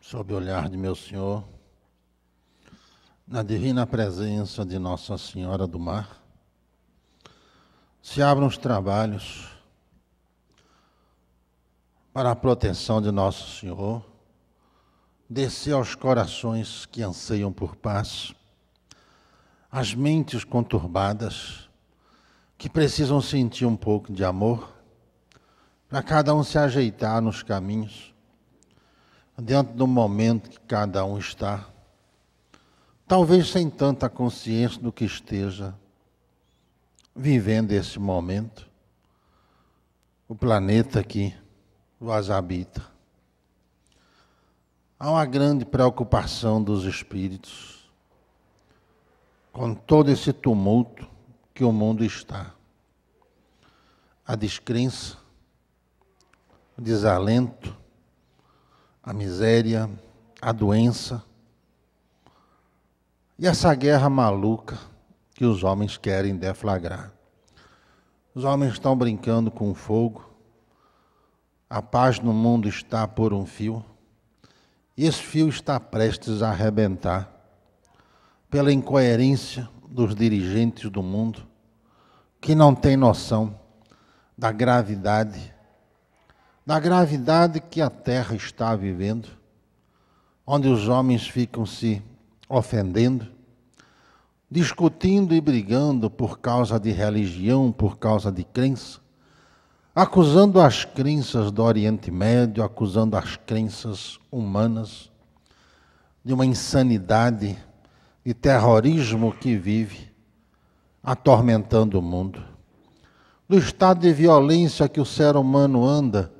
Sob o olhar de meu Senhor, na divina presença de Nossa Senhora do Mar, se abram os trabalhos para a proteção de Nosso Senhor, descer aos corações que anseiam por paz, às mentes conturbadas que precisam sentir um pouco de amor, para cada um se ajeitar nos caminhos, diante do momento que cada um está, talvez sem tanta consciência do que esteja vivendo esse momento, o planeta que vos habita. Há uma grande preocupação dos espíritos com todo esse tumulto que o mundo está. A descrença, desalento, a miséria, a doença e essa guerra maluca que os homens querem deflagrar. Os homens estão brincando com fogo, a paz no mundo está por um fio, e esse fio está prestes a arrebentar pela incoerência dos dirigentes do mundo que não têm noção da gravidade da gravidade que a terra está vivendo, onde os homens ficam se ofendendo, discutindo e brigando por causa de religião, por causa de crença, acusando as crenças do Oriente Médio, acusando as crenças humanas de uma insanidade, de terrorismo que vive, atormentando o mundo, do estado de violência que o ser humano anda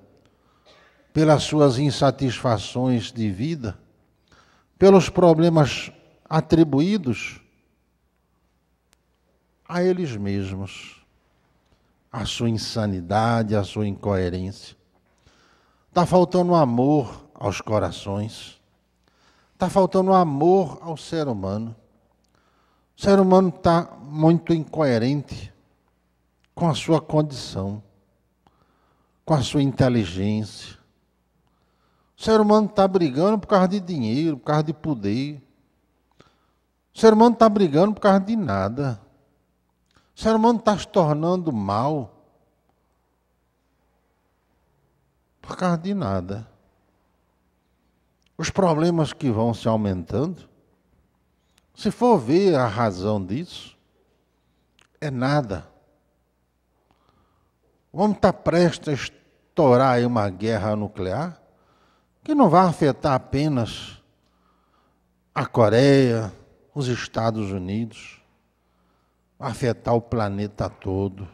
pelas suas insatisfações de vida, pelos problemas atribuídos a eles mesmos, a sua insanidade, a sua incoerência. Está faltando amor aos corações, está faltando amor ao ser humano. O ser humano está muito incoerente com a sua condição, com a sua inteligência, o ser humano está brigando por causa de dinheiro, por causa de poder. O ser humano está brigando por causa de nada. O ser humano está se tornando mal por causa de nada. Os problemas que vão se aumentando, se for ver a razão disso, é nada. Vamos estar tá prestes a estourar aí uma guerra nuclear? que não vai afetar apenas a Coreia, os Estados Unidos, vai afetar o planeta todo.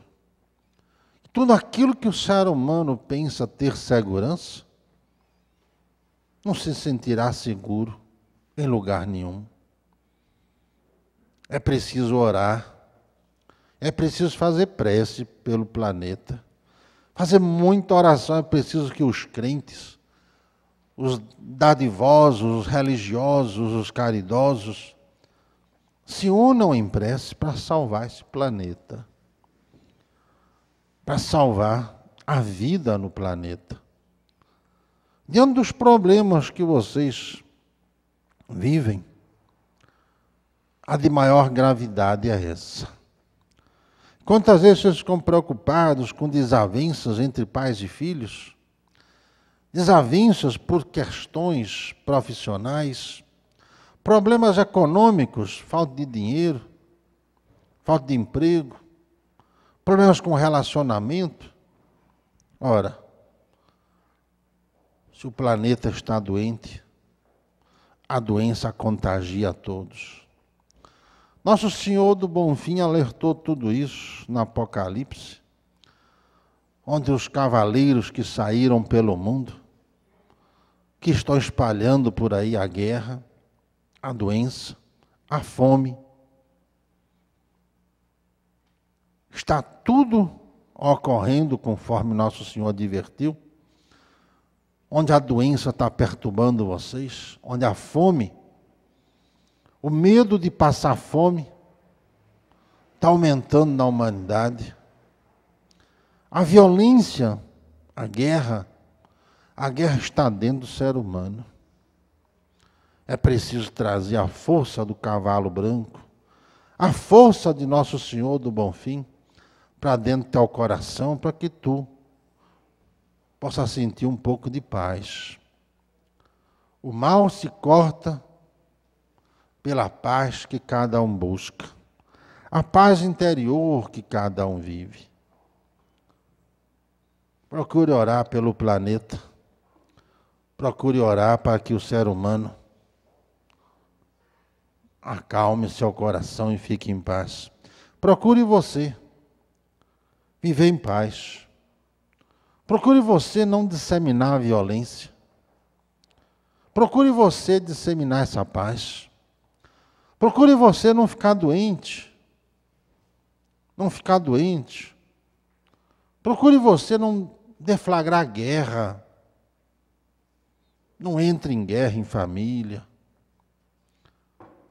Tudo aquilo que o ser humano pensa ter segurança não se sentirá seguro em lugar nenhum. É preciso orar, é preciso fazer prece pelo planeta, fazer muita oração, é preciso que os crentes os dadivosos, os religiosos, os caridosos, se unam em prece para salvar esse planeta, para salvar a vida no planeta. Diante dos problemas que vocês vivem, a de maior gravidade é essa. Quantas vezes vocês ficam preocupados com desavenças entre pais e filhos? desavinças por questões profissionais, problemas econômicos, falta de dinheiro, falta de emprego, problemas com relacionamento. Ora, se o planeta está doente, a doença contagia a todos. Nosso Senhor do Bom Fim alertou tudo isso no Apocalipse onde os cavaleiros que saíram pelo mundo, que estão espalhando por aí a guerra, a doença, a fome. Está tudo ocorrendo conforme Nosso Senhor advertiu, onde a doença está perturbando vocês, onde a fome, o medo de passar fome, está aumentando na humanidade a violência, a guerra, a guerra está dentro do ser humano. É preciso trazer a força do cavalo branco, a força de Nosso Senhor do Bom Fim, para dentro do teu coração, para que tu possa sentir um pouco de paz. O mal se corta pela paz que cada um busca, a paz interior que cada um vive. Procure orar pelo planeta. Procure orar para que o ser humano acalme seu coração e fique em paz. Procure você viver em paz. Procure você não disseminar a violência. Procure você disseminar essa paz. Procure você não ficar doente. Não ficar doente. Procure você não deflagrar guerra. Não entre em guerra em família.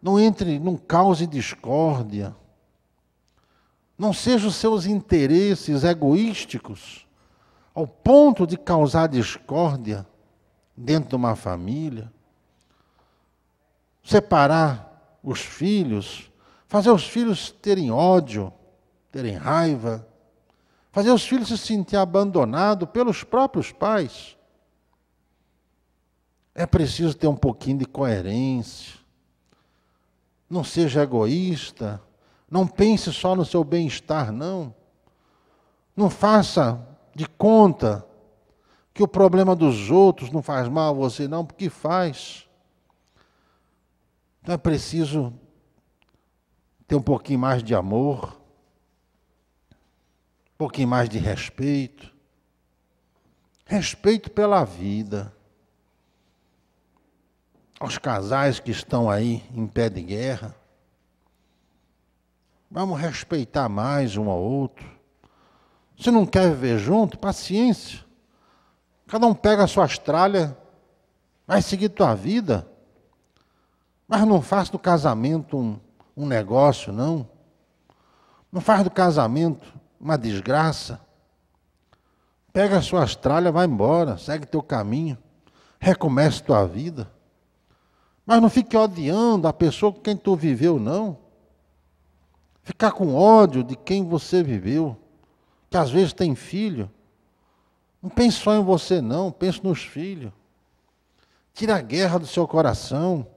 Não entre, não cause discórdia. Não sejam seus interesses egoísticos ao ponto de causar discórdia dentro de uma família. Separar os filhos, fazer os filhos terem ódio, terem raiva, fazer os filhos se sentir abandonados pelos próprios pais. É preciso ter um pouquinho de coerência. Não seja egoísta. Não pense só no seu bem-estar, não. Não faça de conta que o problema dos outros não faz mal a você, não, porque faz. Então é preciso ter um pouquinho mais de amor, um pouquinho mais de respeito. Respeito pela vida. Aos casais que estão aí em pé de guerra. Vamos respeitar mais um ao outro. Se não quer viver junto, paciência. Cada um pega a sua estralha, vai seguir tua vida. Mas não faça do casamento um, um negócio, não. Não faz do casamento uma desgraça. Pega suas tralhas, vai embora, segue teu caminho, recomece tua vida. Mas não fique odiando a pessoa com quem tu viveu, não. Ficar com ódio de quem você viveu, que às vezes tem filho. Não pense só em você, não, pense nos filhos. Tire a guerra do seu coração.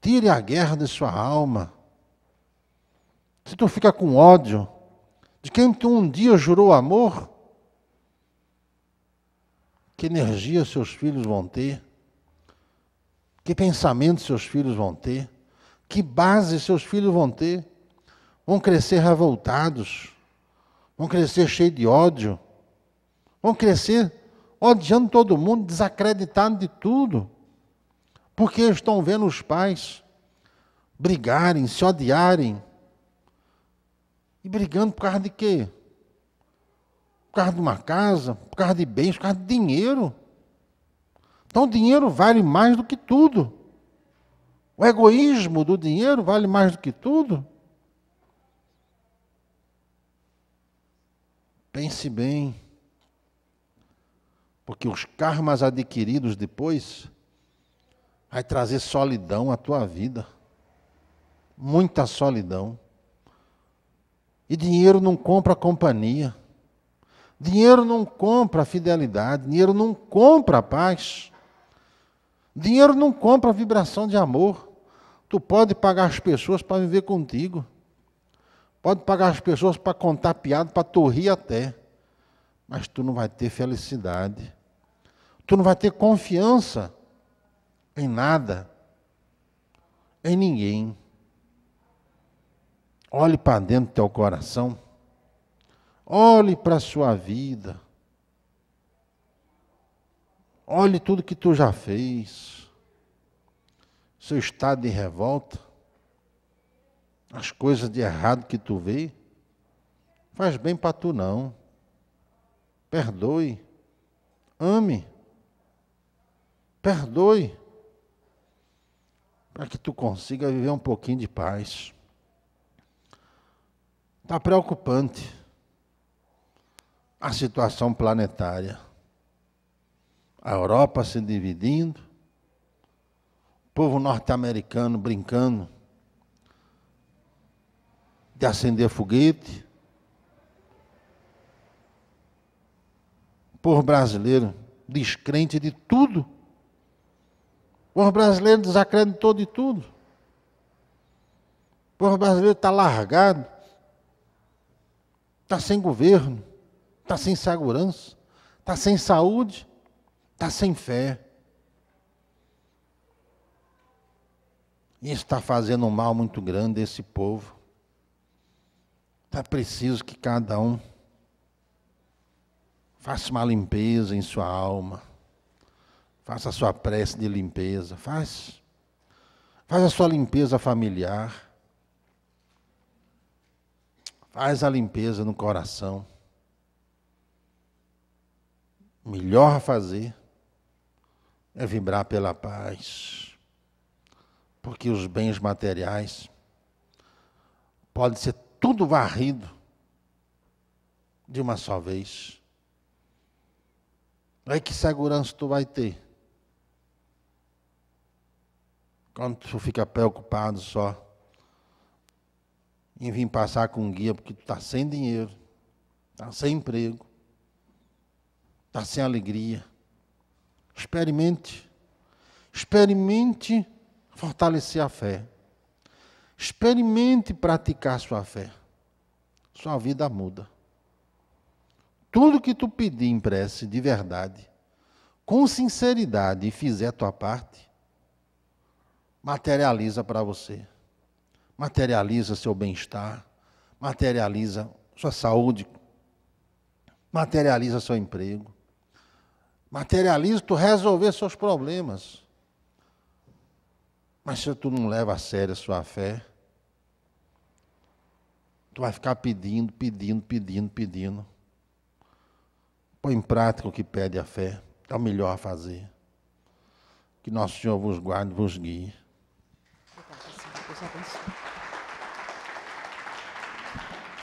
Tire a guerra de sua alma. Se tu fica com ódio de quem tu um dia jurou amor, que energia seus filhos vão ter, que pensamento seus filhos vão ter, que base seus filhos vão ter. Vão crescer revoltados, vão crescer cheios de ódio, vão crescer odiando todo mundo, desacreditando de tudo, porque estão vendo os pais brigarem, se odiarem, e brigando por causa de quê? Por causa de uma casa, por causa de bens, por causa de dinheiro. Então o dinheiro vale mais do que tudo. O egoísmo do dinheiro vale mais do que tudo. Pense bem, porque os karmas adquiridos depois vai trazer solidão à tua vida. Muita solidão. E dinheiro não compra companhia. Dinheiro não compra fidelidade, dinheiro não compra paz. Dinheiro não compra vibração de amor. Tu pode pagar as pessoas para viver contigo. Pode pagar as pessoas para contar piada, para torrir até. Mas tu não vai ter felicidade. Tu não vai ter confiança em nada, em ninguém. Olhe para dentro do teu coração. Olhe para a sua vida. Olhe tudo que tu já fez. Seu estado de revolta. As coisas de errado que tu vê. Faz bem para tu não. Perdoe. Ame. Perdoe. Para que tu consiga viver um pouquinho de paz. Está preocupante a situação planetária. A Europa se dividindo, o povo norte-americano brincando de acender foguete, o povo brasileiro descrente de tudo. O povo brasileiro desacreditou de tudo. O povo brasileiro está largado está sem governo, está sem segurança, está sem saúde, está sem fé. e está fazendo um mal muito grande a esse povo. Está preciso que cada um faça uma limpeza em sua alma. Faça a sua prece de limpeza. Faz. Faz a sua limpeza familiar. Faz a limpeza no coração. O melhor a fazer é vibrar pela paz. Porque os bens materiais podem ser tudo varrido de uma só vez. Aí que segurança tu vai ter? Quando tu fica preocupado só em vir passar com um guia porque tu está sem dinheiro, está sem emprego, está sem alegria. Experimente. Experimente fortalecer a fé. Experimente praticar sua fé. Sua vida muda. Tudo que tu pedir em prece de verdade, com sinceridade e fizer a tua parte, materializa para você materializa seu bem-estar, materializa sua saúde, materializa seu emprego, materializa tu resolver seus problemas. Mas se tu não leva a sério a sua fé, tu vai ficar pedindo, pedindo, pedindo, pedindo. Põe em prática o que pede a fé, é o melhor a fazer. Que nosso Senhor vos guarde, vos guie. Obrigada, Senhor. Deus abençoe.